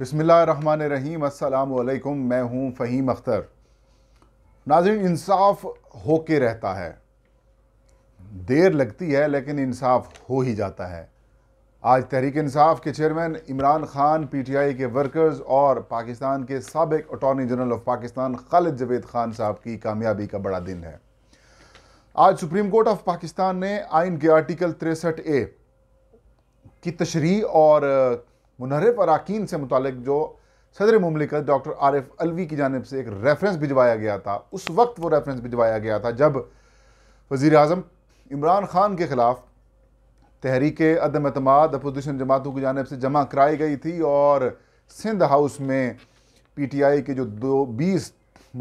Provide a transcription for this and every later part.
बसमीम अल्लाम मैं हूँ फ़हीम अख्तर नाजिन इंसाफ हो के रहता है देर लगती है लेकिन इंसाफ हो ही जाता है आज तहरीक इंसाफ के चेयरमैन इमरान खान पीटीआई के वर्कर्स और पाकिस्तान के सबक attorney general of Pakistan Khalid Javed Khan साहब की कामयाबी का बड़ा दिन है आज सुप्रीम कोर्ट ऑफ पाकिस्तान ने आइन के आर्टिकल तिरसठ ए की तशरी और मुनहरफ अरकान से मुतल जो सदर ममलिकत डॉक्टर आरिफ अलवी की जानब से एक रेफरेंस भिजवाया गया था उस वक्त वो रेफरेंस भिजवाया गया था जब वज़ी अजम इमरान ख़ान के ख़िलाफ़ तहरीक अदम अतमाद अपोजिशन जमातों की जानब से जमा कराई गई थी और सिंध हाउस में पी टी आई के जो दो बीस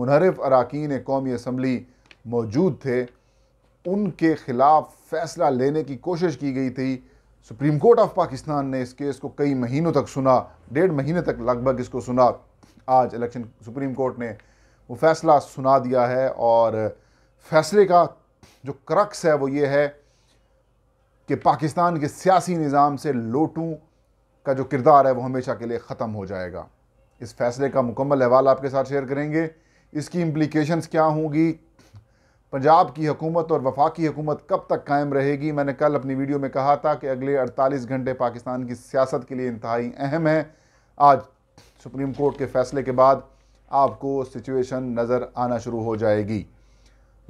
मुनहरफ अरकान कौमी असम्बली मौजूद थे उनके ख़िलाफ़ फ़ैसला लेने की कोशिश की गई थी सुप्रीम कोर्ट ऑफ पाकिस्तान ने इस केस को कई महीनों तक सुना डेढ़ महीने तक लगभग इसको सुना आज इलेक्शन सुप्रीम कोर्ट ने वो फैसला सुना दिया है और फैसले का जो क्रक्स है वो ये है कि पाकिस्तान के सियासी निज़ाम से लोटू का जो किरदार है वो हमेशा के लिए ख़त्म हो जाएगा इस फैसले का मुकम्मल अहवाल आपके साथ शेयर करेंगे इसकी इम्प्लीकेशन क्या होंगी पंजाब की हुकूमत और वफाकी हुकूमत कब तक कायम रहेगी मैंने कल अपनी वीडियो में कहा था कि अगले 48 घंटे पाकिस्तान की सियासत के लिए इंतहाई अहम है आज सुप्रीम कोर्ट के फैसले के बाद आपको सिचुएशन नज़र आना शुरू हो जाएगी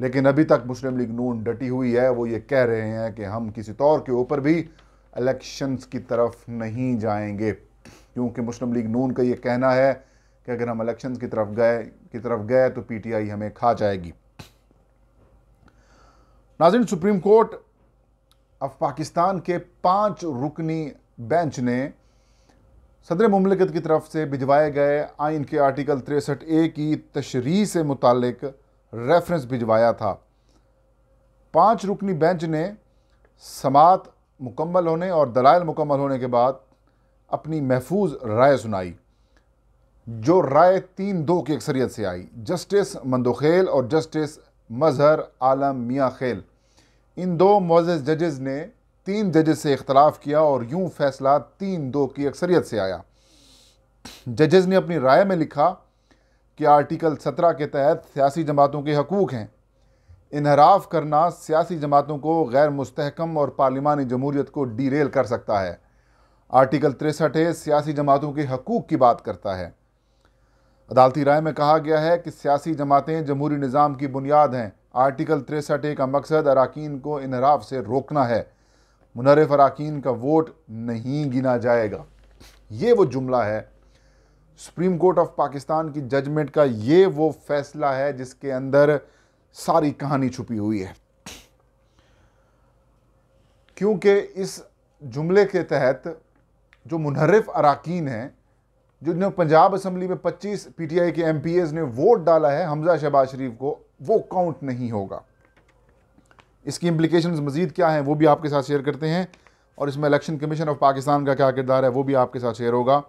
लेकिन अभी तक मुस्लिम लीग नून डटी हुई है वो ये कह रहे हैं कि हम किसी तौर के ऊपर भी इलेक्शंस की तरफ नहीं जाएंगे क्योंकि मुस्लिम लीग नून का ये कहना है कि अगर हम इलेक्शंस की तरफ गए की तरफ गए तो पीटीआई हमें खा जाएगी नाजिन सुप्रीम कोर्ट ऑफ पाकिस्तान के पांच रुकनी बेंच ने सदर ममलिकत की तरफ से भिजवाए गए आइन के आर्टिकल तिरसठ ए की तशरी से मुतक रेफरेंस भिजवाया था पांच रुकनी बेंच ने समात मुकम्मल होने और दलाइल मुकम्मल होने के बाद अपनी महफूज राय सुनाई जो राय तीन दो की अक्सरियत से आई जस्टिस मंदोखेल और जस्टिस मजहर आलम मियाँ खेल इन दो मोज़ जजेस ने तीन जजेस से इख्तलाफ किया और यूँ फैसला तीन दो की अक्सरियत से आया जजेस ने अपनी राय में लिखा कि आर्टिकल सत्रह के तहत सियासी जमातों के हकूक़ हैं इनहराफ करना सियासी जमातों को गैर मुस्तकम और पार्लिमानी जमहूरीत को डीरेल कर सकता है आर्टिकल तिरसठ सियासी जमातों के हकूक़ की बात करता है अदालती राय में कहा गया है कि सियासी जमातें जमहूरी निज़ाम की बुनियाद हैं आर्टिकल तिरसठ ए का मकसद अरकान को इनहराफ से रोकना है मुनरफ अरकान का वोट नहीं गिना जाएगा ये वो जुमला है सुप्रीम कोर्ट ऑफ पाकिस्तान की जजमेंट का ये वो फैसला है जिसके अंदर सारी कहानी छुपी हुई है क्योंकि इस जुमले के तहत जो मुनरफ अरकान हैं जिन्होंने पंजाब असम्बली में 25 पीटीआई के एम ने वोट डाला है हमजा शहबाज शरीफ को वो काउंट नहीं होगा इसकी इम्प्लीकेशन मज़ीद क्या हैं वो भी आपके साथ शेयर करते हैं और इसमें इलेक्शन कमीशन ऑफ पाकिस्तान का क्या किरदार है वो भी आपके साथ शेयर होगा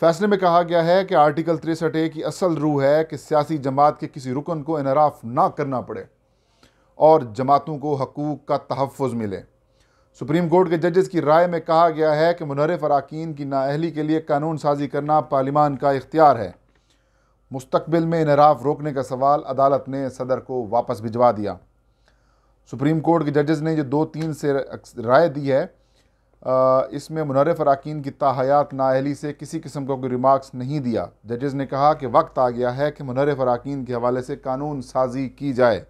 फैसले में कहा गया है कि आर्टिकल तिरसठ ए की असल रूह है कि सियासी जमात के किसी रुकन को इनराफ ना करना पड़े और जमातों को हकूक़ का तहफ़ मिले सुप्रीम कोर्ट के जजेस की राय में कहा गया है कि मुनरफ अरकान की नााहली के लिए कानून साजी करना पार्लिमान का इख्तियार है मुस्तबिल में इनराफ रोकने का सवाल अदालत ने सदर को वापस भिजवा दिया सुप्रीम कोर्ट के जजेस ने जो दो तीन से राय दी है इसमें मुनरफ अरकान की ताहायात नााहली से किसी किस्म का कोई रिमार्क्स नहीं दिया जजेस ने कहा कि वक्त आ गया है कि मुनरफ अरकान के हवाले से कानून साजी की जाए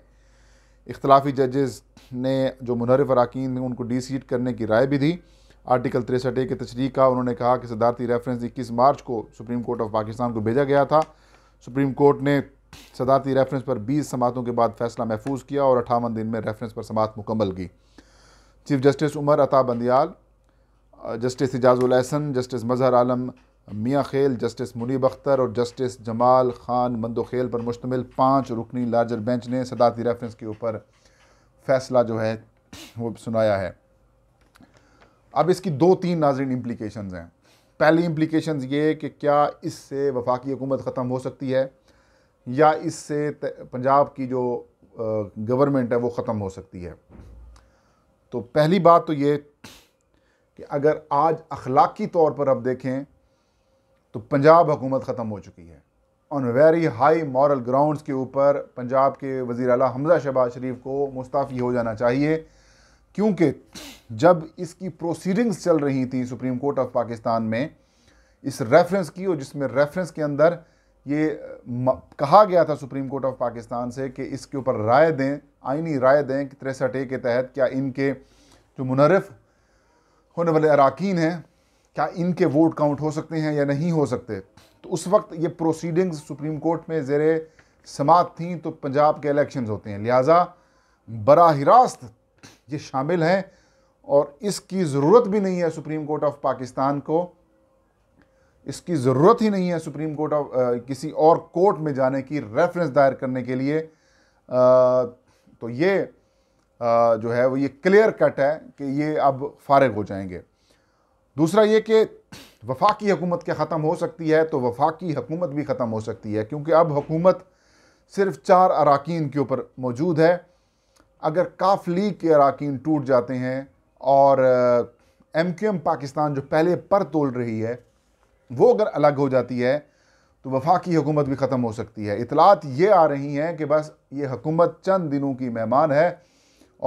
इख्तलाफी जजेस ने जो मुनरफ अरकान थे उनको डी सीट करने की राय भी दी आर्टिकल तिरसठ ए की तशरी का उन्होंने कहा कि सदारती रेफरेंस इक्कीस मार्च को सुप्रीम कोर्ट ऑफ पाकिस्तान को भेजा गया था सुप्रीम कोर्ट ने सदारती रेफरेंस पर बीस समातों के बाद फैसला महफूज किया और अठावन दिन में रेफरेंस पर समात मुकम्मल की chief justice Umar Ata Bandial justice Ijaz ul Ahsan justice Mazhar Alam Miankhel justice Munib Akhtar और जस्टिस जमाल खान मंदोखेल पर मुश्तमिल पाँच रुकनी लार्जर बेंच ने सदारती रेफरेंस के ऊपर फैसला जो है वो सुनाया है अब इसकी दो तीन नाजरन इम्प्लीकेशन हैं पहली इम्प्लीकेशन ये कि क्या इससे वफाकी हुकूमत ख़त्म हो सकती है या इससे पंजाब की जो गवर्नमेंट है वो ख़त्म हो सकती है तो पहली बात तो ये कि अगर आज अखलाकी तौर पर आप देखें तो पंजाब हुकूमत ख़त्म हो चुकी है on very high moral grounds के ऊपर पंजाब के वज़ी अला हमज़ा शहबाज शरीफ को मुस्ताफ़ी हो जाना चाहिए क्योंकि जब इसकी प्रोसीडिंग्स चल रही थी सुप्रीम कोर्ट ऑफ पाकिस्तान में इस रेफरेंस की और जिसमें रेफरेंस के अंदर ये कहा गया था सुप्रीम कोर्ट ऑफ पाकिस्तान से कि इसके ऊपर राय दें आइनी राय दें कि तिरसठ ए के तहत क्या इनके जो मुनरफ होने वाले अरकान हैं क्या इनके वोट काउंट हो सकते हैं या नहीं हो सकते तो उस वक्त ये प्रोसीडिंग्स सुप्रीम कोर्ट में ज़ेर समात थी तो पंजाब के इलेक्शंस होते हैं लिहाजा बरह रास्त ये शामिल हैं और इसकी ज़रूरत भी नहीं है सुप्रीम कोर्ट ऑफ पाकिस्तान को इसकी ज़रूरत ही नहीं है सुप्रीम कोर्ट ऑफ किसी और कोर्ट में जाने की रेफरेंस दायर करने के लिए आ, तो ये आ, जो है वो ये क्लियर कट है कि ये अब फारग हो जाएंगे दूसरा ये कि वफाकी हुकूमत के ख़त्म हो सकती है तो वफाकी हुकूमत भी ख़त्म हो सकती है क्योंकि अब हुकूमत सिर्फ चार अरकान के ऊपर मौजूद है अगर काफ लीग के अरकान टूट जाते हैं और एम क्यू एम पाकिस्तान जो पहले पर तोल रही है वो अगर अलग हो जाती है तो वफाकी हुकूमत भी ख़त्म हो सकती है इतलात ये आ रही हैं कि बस ये हुकूमत चंद दिनों की मेहमान है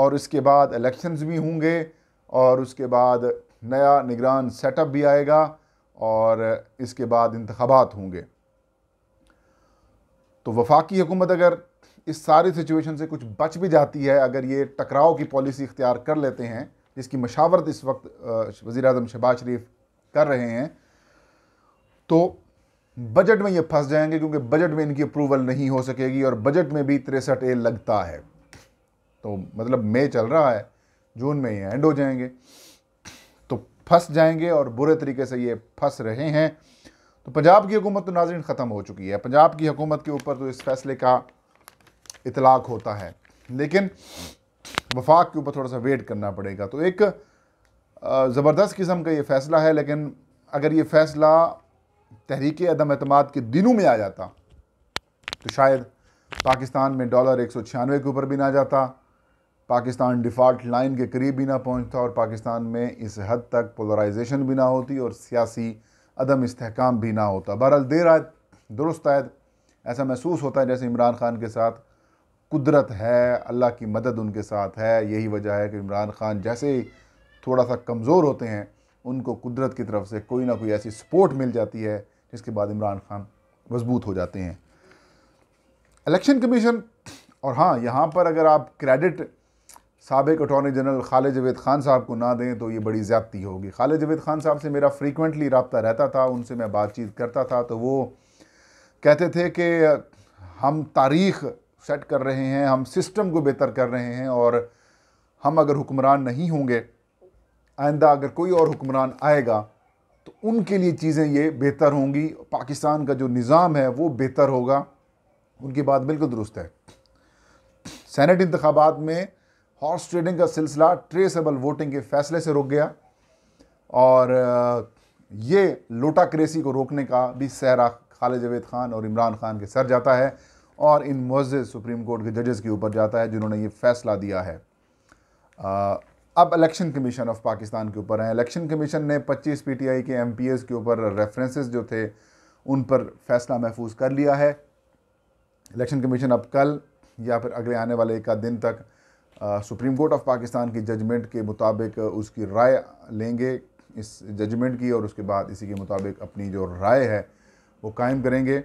और इसके बाद इलेक्शंस भी होंगे और उसके बाद नया निगरान सेटअप भी आएगा और इसके बाद इंतबात होंगे तो वफाकी हुकूमत अगर इस सारी सिचुएशन से कुछ बच भी जाती है अगर ये टकराव की पॉलिसी इख्तियार कर लेते हैं जिसकी मशावरत इस वक्त वज़ी अजम शहबाज शरीफ कर रहे हैं तो बजट में ये फंस जाएंगे क्योंकि बजट में इनकी अप्रूवल नहीं हो सकेगी और बजट में भी तिरसठ ए लगता है तो मतलब मई चल रहा है जून में ये एंड हो जाएंगे फंस जाएंगे और बुरे तरीके से ये फंस रहे हैं तो पंजाब की हुकूमत तो नाजरन ख़त्म हो चुकी है पंजाब की हुकूमत के ऊपर तो इस फैसले का इतलाक होता है लेकिन वफाक के ऊपर थोड़ा सा वेट करना पड़ेगा तो एक ज़बरदस्त किस्म का ये फ़ैसला है लेकिन अगर ये फ़ैसला तहरीक अदम अतमाद के दिनों में आ जाता तो शायद पाकिस्तान में डॉलर एक सौ छियानवे के ऊपर भी ना जाता पाकिस्तान डिफ़ॉल्ट लाइन के करीब भी ना पहुंचता और पाकिस्तान में इस हद तक पोलराइजेशन भी ना होती और सियासी अदम इसकाम भी ना होता बहरहाल देर आए दुरुस्त आए ऐसा महसूस होता है जैसे इमरान खान के साथ कुदरत है अल्लाह की मदद उनके साथ है यही वजह है कि इमरान खान जैसे ही थोड़ा सा कमज़ोर होते हैं उनको कुदरत की तरफ से कोई ना कोई ऐसी सपोर्ट मिल जाती है जिसके बाद इमरान खान मजबूत हो जाते हैं इलेक्शन कमीशन और हाँ यहाँ पर अगर आप क्रेडिट सबक अटॉर्नी जनरल खालिद जवेद ख़ान साहब को ना दें तो ये बड़ी ज़्यादती होगी खालिद जवेद ख़ान साहब से मेरा फ्रीकुनटली रबता रहता था उनसे मैं बातचीत करता था तो वो कहते थे कि हम तारीख़ सेट कर रहे हैं हम सिस्टम को बेहतर कर रहे हैं और हम अगर हुक्मरान नहीं होंगे आइंदा अगर कोई और हुक्मरान आएगा तो उनके लिए चीज़ें ये बेहतर होंगी पाकिस्तान का जो निज़ाम है वो बेहतर होगा उनकी बात बिल्कुल दुरुस्त है सैनट इंतबात में हॉर्स ट्रेडिंग का सिलसिला ट्रेसेबल वोटिंग के फैसले से रुक गया और ये लोटाक्रेसी को रोकने का भी सहरा खालिद जवेद खान और इमरान खान के सर जाता है और इन मुज्ज़ सुप्रीम कोर्ट के जजेस के ऊपर जाता है जिन्होंने ये फैसला दिया है आ, अब इलेक्शन कमीशन ऑफ पाकिस्तान के ऊपर हैं इलेक्शन कमीशन ने 25 पीटीआई के एमपीएस के ऊपर रेफरेंसेस जो थे उन पर फैसला महफूज कर लिया है इलेक्शन कमीशन अब कल या फिर अगले आने वाले एक दिन तक सुप्रीम कोर्ट ऑफ पाकिस्तान की जजमेंट के मुताबिक उसकी राय लेंगे इस जजमेंट की और उसके बाद इसी के मुताबिक अपनी जो राय है वो कायम करेंगे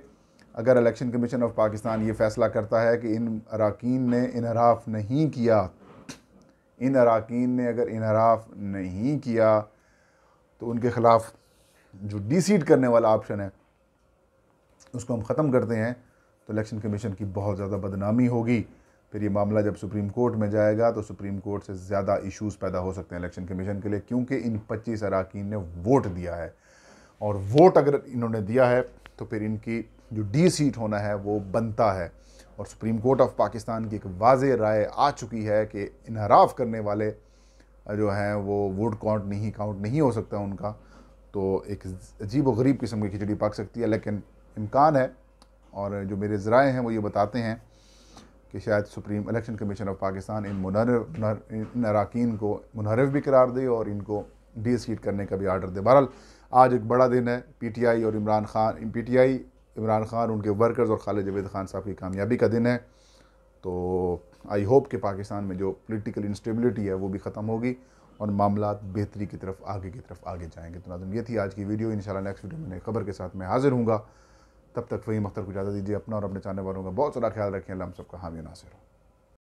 अगर इलेक्शन कमीशन ऑफ पाकिस्तान ये फ़ैसला करता है कि इन अरकान ने इनहराफ नहीं किया इन अरकान ने अगर इनहराफ नहीं किया तो उनके ख़िलाफ़ जो डिसीड करने वाला ऑप्शन है उसको हम ख़त्म करते हैं तो इलेक्शन कमीशन की बहुत ज़्यादा बदनामी होगी फिर ये मामला जब सुप्रीम कोर्ट में जाएगा तो सुप्रीम कोर्ट से ज़्यादा इश्यूज पैदा हो सकते हैं इलेक्शन कमीशन के लिए क्योंकि इन पच्चीस अरकान ने वोट दिया है और वोट अगर इन्होंने दिया है तो फिर इनकी जो डी सीट होना है वो बनता है और सुप्रीम कोर्ट ऑफ पाकिस्तान की एक वाज राय आ चुकी है कि इनहराफ करने वाले जो हैं वो वोट काउंट नहीं काउंट नहीं हो सकता उनका तो एक अजीब व गरीब किस्म की खिचड़ी पक सकती है लेकिन इम्कान है और जो मेरे ज़राए हैं वो ये बताते हैं कि शायद supreme election commission of Pakistan इन मुनर इन अरकान को मुनहरफ भी करार दे और इनको डी सीट करने का भी आर्डर दे बहरहाल आज एक बड़ा दिन है पी टी आई और Imran Khan P T I Imran Khan उनके वर्कर्स और खालिद जवेद खान साहब की कामयाबी का दिन है तो आई होप कि पाकिस्तान में जो पोलिटिकल इंस्टेबिलिटी है वो भी ख़त्म होगी और मामला बेहतरी की तरफ आगे की तरफ आगे जाएंगे तो नाजम ये थी आज की वीडियो इन नेक्स्ट वीडियो में नई खबर के साथ मैं हाज़िर हूँगा तब तक वही मख्तर को इजाज़त दीजिए अपना और अपने चाहने वालों का बहुत सारा ख्याल रखें अल्लाह हम सबका हामी नासिर हो